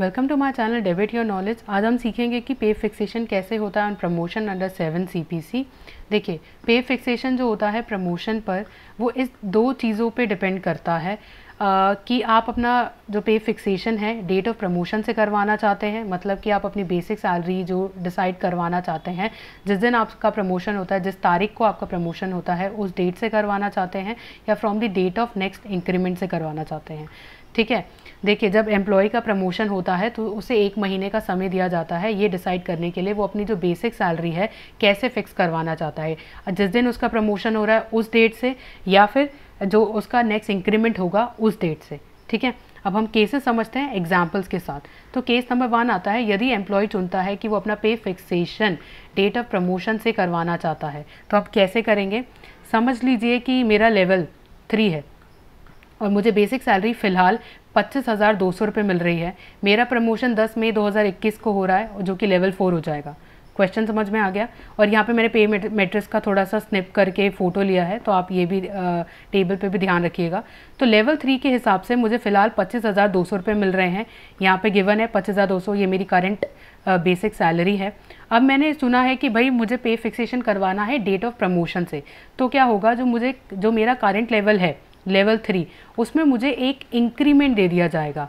welcome to my channel debit your knowledge आज हम सीखेंगे कि पे फिक्सेशन कैसे होता है on promotion under seven C P C देखिए पे फिक्सेशन जो होता है प्रमोशन पर वो इस दो चीज़ों पे डिपेंड करता है कि आप अपना जो पे फिक्सेशन है डेट ऑफ प्रमोशन से करवाना चाहते हैं मतलब कि आप अपनी बेसिक सैलरी जो डिसाइड करवाना चाहते हैं जिस दिन आपका प्रमोशन होता है जिस तारीख को आपका प्रमोशन होता है उस डेट से करवाना चाहते हैं या from the date of next increment से करवाना चाहते हैं ठीक है देखिए जब एम्प्लॉय का प्रमोशन होता है तो उसे एक महीने का समय दिया जाता है ये डिसाइड करने के लिए वो अपनी जो बेसिक सैलरी है कैसे फिक्स करवाना चाहता है जिस दिन उसका प्रमोशन हो रहा है उस डेट से या फिर जो उसका नेक्स्ट इंक्रीमेंट होगा उस डेट से ठीक है अब हम केसेस समझते हैं एग्जाम्पल्स के साथ तो केस नंबर वन आता है यदि एम्प्लॉय चुनता है कि वो अपना pay fixation date of promotion से करवाना चाहता है तो आप कैसे करेंगे समझ लीजिए कि मेरा लेवल थ्री है और मुझे बेसिक सैलरी फ़िलहाल पच्चीस हज़ार दो सौ रुपये मिल रही है मेरा प्रमोशन दस मई दो हज़ार इक्कीस को हो रहा है जो कि लेवल फोर हो जाएगा क्वेश्चन समझ में आ गया और यहाँ पे मैंने पे मेट्रिक्स का थोड़ा सा स्निप करके फ़ोटो लिया है तो आप ये भी आ, टेबल पे भी ध्यान रखिएगा तो लेवल थ्री के हिसाब से मुझे फ़िलहाल पच्चीस हज़ार दो सौ रुपये मिल रहे हैं यहाँ पे गिवन है पच्चीस हज़ार दो सौ ये मेरी करंट बेसिक सैलरी है अब मैंने सुना है कि भाई मुझे पे फिक्सेशन करवाना है डेट ऑफ प्रमोशन से तो क्या होगा जो मुझे जो मेरा करेंट लेवल है लेवल थ्री उसमें मुझे एक इंक्रीमेंट दे दिया जाएगा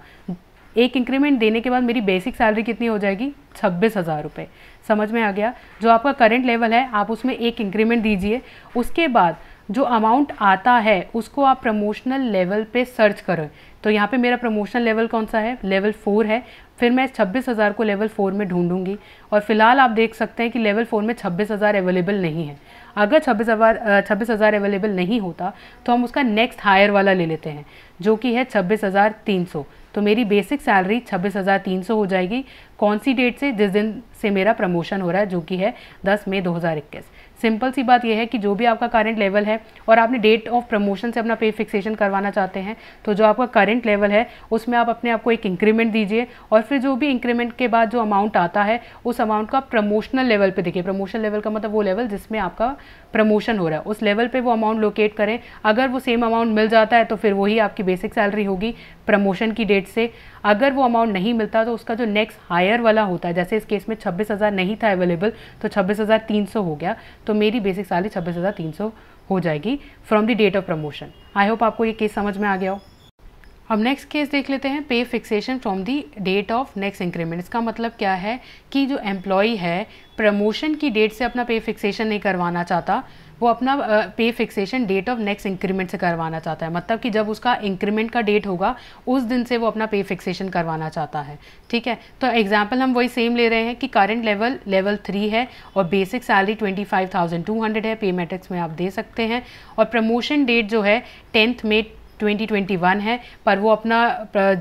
एक इंक्रीमेंट देने के बाद मेरी बेसिक सैलरी कितनी हो जाएगी छब्बीस हज़ार रुपये समझ में आ गया जो आपका करंट लेवल है आप उसमें एक इंक्रीमेंट दीजिए उसके बाद जो अमाउंट आता है उसको आप प्रमोशनल लेवल पे सर्च करें तो यहाँ पे मेरा प्रमोशनल लेवल कौन सा है लेवल फोर है फिर मैं छब्बीस हज़ार को लेवल फोर में ढूंढूंगी और फिलहाल आप देख सकते हैं कि लेवल फोर में छब्बीस हज़ार अवेलेबल नहीं है अगर छब्बीस हज़ार छब्बीस हज़ार अवेलेबल नहीं होता तो हम उसका नेक्स्ट हायर वाला ले लेते हैं जो कि है छब्बीस हज़ार तीन सौ तो मेरी बेसिक सैलरी छब्बीस हज़ार तीन सौ हो जाएगी कौन सी डेट से जिस दिन से मेरा प्रमोशन हो रहा है जो कि है दस मई दो हज़ार इक्कीस सिंपल सी बात यह है कि जो भी आपका करंट लेवल है और आपने डेट ऑफ प्रमोशन से अपना पे फिक्सेशन करवाना चाहते हैं तो जो आपका करंट लेवल है उसमें आप अपने आप को एक इंक्रीमेंट दीजिए और फिर जो भी इंक्रीमेंट के बाद जो अमाउंट आता है उस अमाउंट का प्रमोशनल लेवल पे देखिए प्रमोशन लेवल का मतलब वो लेवल जिसमें आपका प्रमोशन हो रहा है उस लेवल पर वो अमाउंट लोकेट करें अगर वो सेम अमाउंट मिल जाता है तो फिर वही आपकी बेसिक सैलरी होगी प्रमोशन की डेट से अगर वो अमाउंट नहीं मिलता तो उसका जो नेक्स्ट हायर वाला होता है जैसे इस केस में छब्बीस हज़ार नहीं था अवेलेबल तो छब्बीस हज़ार तीन सौ हो गया तो मेरी बेसिक साली छब्बीस हज़ार तीन सौ हो जाएगी from the date of promotion I hope आपको ये केस समझ में आ गया हो अब नेक्स्ट केस देख लेते हैं pay fixation from the date of next increment इसका मतलब क्या है कि जो एम्प्लॉय है प्रमोशन की डेट से अपना पे फिक्सेशन नहीं करवाना चाहता वो अपना pay fixation date of next increment से करवाना चाहता है मतलब कि जब उसका इंक्रीमेंट का डेट होगा उस दिन से वो अपना पे फिक्सेशन करवाना चाहता है ठीक है तो एग्जाम्पल हम वही सेम ले रहे हैं कि करंट लेवल लेवल थ्री है और basic salary twenty five thousand two hundred है पे मैट्रिक्स में आप दे सकते हैं और प्रमोशन डेट जो है टेंथ मे 2021 है पर वो अपना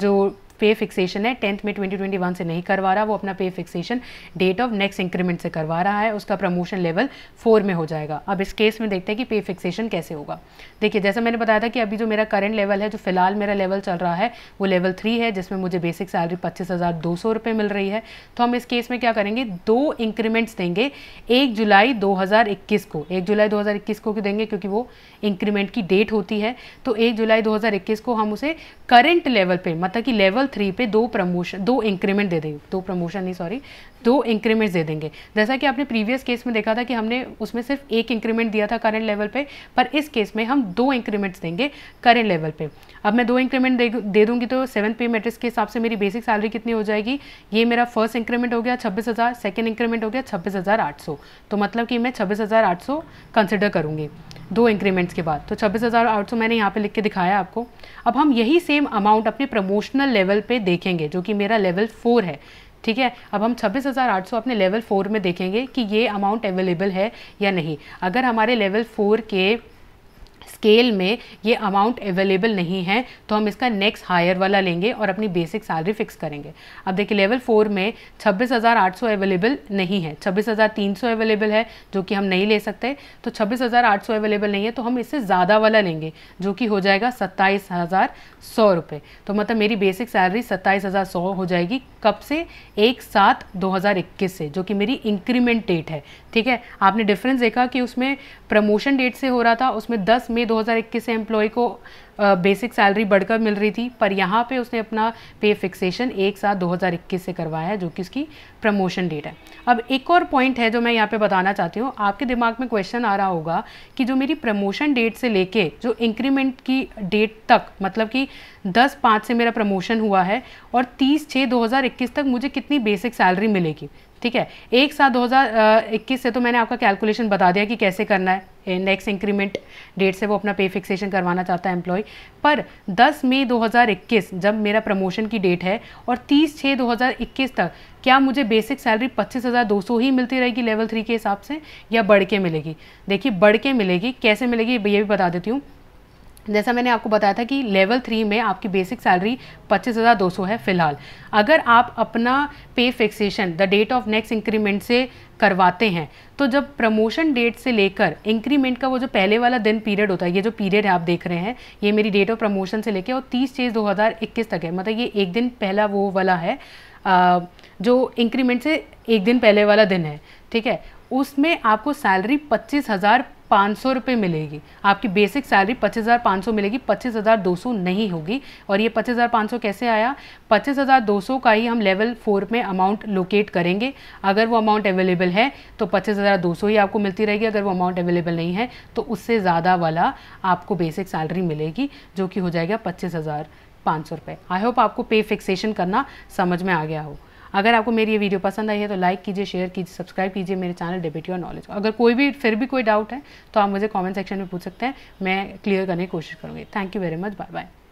जो पे फिक्सेशन है टेंथ में 2021 से नहीं करवा रहा वो अपना pay fixation date of next increment से करवा रहा है उसका प्रमोशन लेवल फोर में हो जाएगा अब इस केस में देखते हैं कि पे फिक्सेशन कैसे होगा देखिए जैसा मैंने बताया था कि अभी जो मेरा करंट लेवल है जो फिलहाल मेरा लेवल चल रहा है वो लेवल थ्री है जिसमें मुझे बेसिक सैलरी पच्चीस हज़ार मिल रही है तो हम इस केस में क्या करेंगे दो इंक्रीमेंट्स देंगे एक जुलाई दो को एक जुलाई दो को क्यों देंगे क्योंकि वो इंक्रीमेंट की डेट होती है तो एक जुलाई दो को हम उसे करेंट लेवल पर मतलब कि लेवल लेवल थ्री पे दो प्रमोशन दो इंक्रीमेंट दे देंगे दो प्रमोशन नहीं सॉरी दो इंक्रीमेंट दे देंगे जैसा कि आपने प्रीवियस केस में देखा था कि हमने उसमें सिर्फ एक इंक्रीमेंट दिया था करंट लेवल पे पर इस केस में हम दो इंक्रीमेंट्स देंगे करंट लेवल पे अब मैं दो इंक्रीमेंट दे, दे दूंगी तो सेवन पे मेट्रिक्स के हिसाब से मेरी बेसिक सैलरी कितनी हो जाएगी ये मेरा फर्स्ट इंक्रीमेंट हो गया छब्बीस हज़ार सेकेंड इंक्रीमेंट हो गया छब्बीस हज़ार आठ सौ तो मतलब कि मैं छब्बीस हज़ार आठ सौ कंसिडर करूँगी दो इंक्रीमेंट्स के बाद तो छब्बीस हज़ार आठ सौ मैंने यहाँ पे लिख के दिखाया आपको अब हम यही सेम अमाउंट अपने प्रमोशनल लेवल पे देखेंगे जो कि मेरा लेवल फोर है ठीक है अब हम 26,800 अपने लेवल फोर में देखेंगे कि ये अमाउंट अवेलेबल है या नहीं अगर हमारे लेवल फोर के स्केल में ये अमाउंट अवेलेबल नहीं है तो हम इसका नेक्स्ट हायर वाला लेंगे और अपनी बेसिक सैलरी फिक्स करेंगे अब देखिए लेवल फोर में छब्बीस हज़ार आठ सौ अवेलेबल नहीं है छब्बीस हज़ार तीन सौ अवेलेबल है जो कि हम नहीं ले सकते तो छब्बीस हज़ार आठ सौ अवेलेबल नहीं है तो हम इससे ज़्यादा वाला लेंगे जो कि हो जाएगा सत्ताईस हज़ार सौ रुपये तो मतलब मेरी बेसिक सैलरी सत्ताईस हज़ार सौ हो जाएगी कब से एक सात दो हज़ार इक्कीस से जो कि मेरी इंक्रीमेंट डेट है ठीक है आपने डिफरेंस देखा कि उसमें प्रमोशन डेट से हो रहा था उसमें दस मई दो 2021 से एम्प्लॉय को बेसिक सैलरी बढ़कर मिल रही थी पर यहाँ पे उसने अपना पे फिक्सेशन एक साथ 2021 से करवाया है जो कि उसकी प्रमोशन डेट है अब एक और पॉइंट है जो मैं यहाँ पे बताना चाहती हूँ आपके दिमाग में क्वेश्चन आ रहा होगा कि जो मेरी प्रमोशन डेट से लेके जो इंक्रीमेंट की डेट तक मतलब कि दस पाँच से मेरा प्रमोशन हुआ है और तीस छः दो तक मुझे कितनी बेसिक सैलरी मिलेगी ठीक है एक साथ 2021 से तो मैंने आपका कैलकुलेशन बता दिया कि कैसे करना है नेक्स्ट इंक्रीमेंट डेट से वो अपना पे फिक्सेशन करवाना चाहता है एम्प्लॉय भाई पर 10 मई 2021 जब मेरा प्रमोशन की डेट है और 30 छः 2021 तक क्या मुझे बेसिक सैलरी 25,200 ही मिलती रहेगी लेवल थ्री के हिसाब से या बढ़ के मिलेगी देखिए बढ़ के मिलेगी कैसे मिलेगी ये भी बता देती हूँ जैसा मैंने आपको बताया था कि लेवल थ्री में आपकी बेसिक सैलरी पच्चीस हज़ार दो सौ है फिलहाल अगर आप अपना pay fixation the date of next increment से करवाते हैं तो जब प्रमोशन डेट से लेकर इंक्रीमेंट का वो जो पहले वाला दिन पीरियड होता है ये जो पीरियड है आप देख रहे हैं ये मेरी डेट ऑफ प्रमोशन से लेकर और तीस छः दो हज़ार इक्कीस तक है मतलब ये एक दिन पहला वो वाला है आ, जो इंक्रीमेंट से एक दिन पहले वाला दिन है ठीक है उसमें आपको सैलरी पच्चीस हज़ार पाँच सौ रुपये मिलेगी आपकी बेसिक सैलरी पच्चीस हज़ार पाँच सौ मिलेगी पच्चीस हज़ार दो सौ नहीं होगी और ये पच्चीस हज़ार पाँच सौ कैसे आया पच्चीस हज़ार दो सौ का ही हम लेवल फोर में अमाउंट लोकेट करेंगे अगर वो अमाउंट अवेलेबल है तो पच्चीस हज़ार दो सौ ही आपको मिलती रहेगी अगर वो अमाउंट अवेलेबल नहीं है तो उससे ज़्यादा वाला आपको बेसिक सैलरी मिलेगी जो कि हो जाएगा पच्चीस हज़ार पाँच सौ रुपये आई होप आपको पे फिक्सेशन करना समझ में आ गया हो अगर आपको मेरी ये वीडियो पसंद आई है तो लाइक कीजिए शेयर कीजिए सब्सक्राइब कीजिए मेरे चैनल डेबिट योर नॉलेज अगर कोई भी फिर भी कोई डाउट है तो आप मुझे कॉमेंट सेक्शन में पूछ सकते हैं मैं क्लियर करने की कोशिश करूँगी thank you very much bye bye